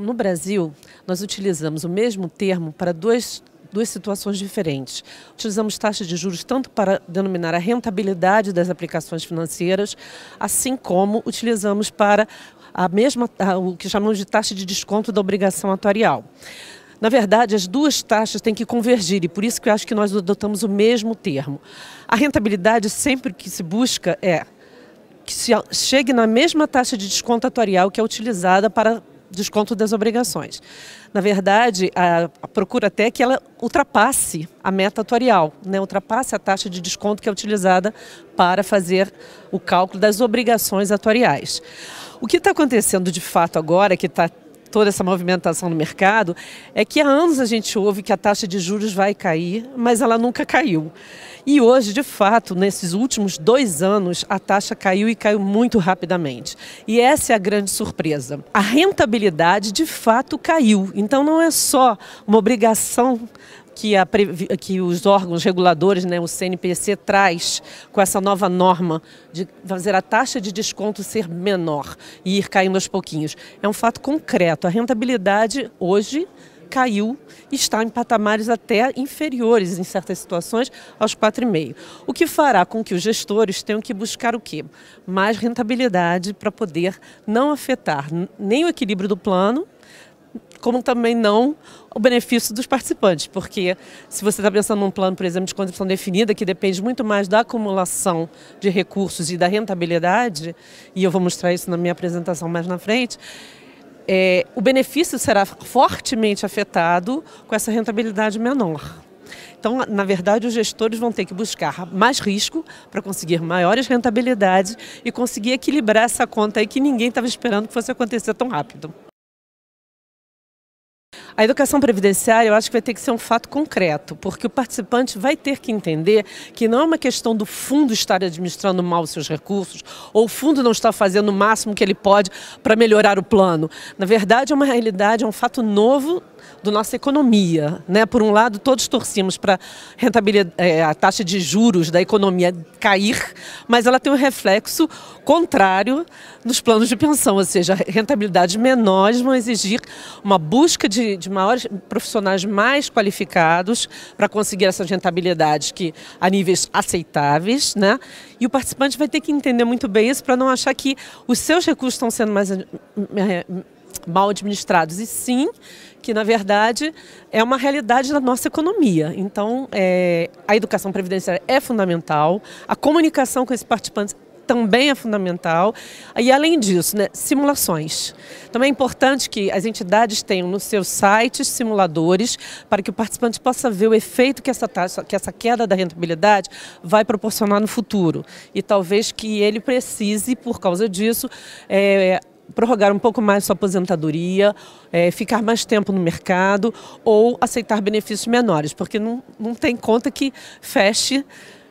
no Brasil, nós utilizamos o mesmo termo para dois duas situações diferentes. Utilizamos taxas de juros tanto para denominar a rentabilidade das aplicações financeiras, assim como utilizamos para a mesma o que chamamos de taxa de desconto da obrigação atuarial. Na verdade, as duas taxas têm que convergir e por isso que eu acho que nós adotamos o mesmo termo. A rentabilidade sempre que se busca é que se chegue na mesma taxa de desconto atuarial que é utilizada para desconto das obrigações. Na verdade, a, a procura até que ela ultrapasse a meta atuarial, né? ultrapasse a taxa de desconto que é utilizada para fazer o cálculo das obrigações atuariais. O que está acontecendo de fato agora, que está toda essa movimentação no mercado, é que há anos a gente ouve que a taxa de juros vai cair, mas ela nunca caiu. E hoje, de fato, nesses últimos dois anos, a taxa caiu e caiu muito rapidamente. E essa é a grande surpresa. A rentabilidade, de fato, caiu. Então, não é só uma obrigação que, a, que os órgãos reguladores, né, o CNPC, traz com essa nova norma de fazer a taxa de desconto ser menor e ir caindo aos pouquinhos. É um fato concreto. A rentabilidade hoje caiu e está em patamares até inferiores, em certas situações, aos 4,5. O que fará com que os gestores tenham que buscar o quê? Mais rentabilidade para poder não afetar nem o equilíbrio do plano, como também não o benefício dos participantes, porque se você está pensando num plano, por exemplo, de contribuição definida, que depende muito mais da acumulação de recursos e da rentabilidade, e eu vou mostrar isso na minha apresentação mais na frente, é, o benefício será fortemente afetado com essa rentabilidade menor. Então, na verdade, os gestores vão ter que buscar mais risco para conseguir maiores rentabilidades e conseguir equilibrar essa conta aí que ninguém estava esperando que fosse acontecer tão rápido. A educação previdenciária, eu acho que vai ter que ser um fato concreto, porque o participante vai ter que entender que não é uma questão do fundo estar administrando mal os seus recursos ou o fundo não está fazendo o máximo que ele pode para melhorar o plano. Na verdade, é uma realidade, é um fato novo do nossa economia. Né? Por um lado, todos torcíamos para é, a taxa de juros da economia cair, mas ela tem um reflexo contrário nos planos de pensão, ou seja, rentabilidades menores vão exigir uma busca de, de maiores profissionais mais qualificados para conseguir essas rentabilidades que a níveis aceitáveis, né? E o participante vai ter que entender muito bem isso para não achar que os seus recursos estão sendo mais eh, mal administrados, e sim que, na verdade, é uma realidade da nossa economia. Então, é, a educação previdenciária é fundamental, a comunicação com esses participantes também é fundamental. E além disso, né, simulações. Também então, é importante que as entidades tenham nos seus sites simuladores para que o participante possa ver o efeito que essa taxa, que essa queda da rentabilidade vai proporcionar no futuro. E talvez que ele precise, por causa disso, é, prorrogar um pouco mais sua aposentadoria, é, ficar mais tempo no mercado ou aceitar benefícios menores, porque não, não tem conta que feche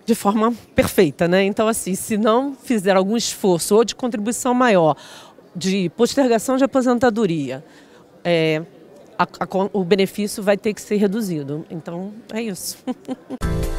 de forma perfeita, né? Então, assim, se não fizer algum esforço ou de contribuição maior, de postergação de aposentadoria, é, a, a, o benefício vai ter que ser reduzido. Então, é isso.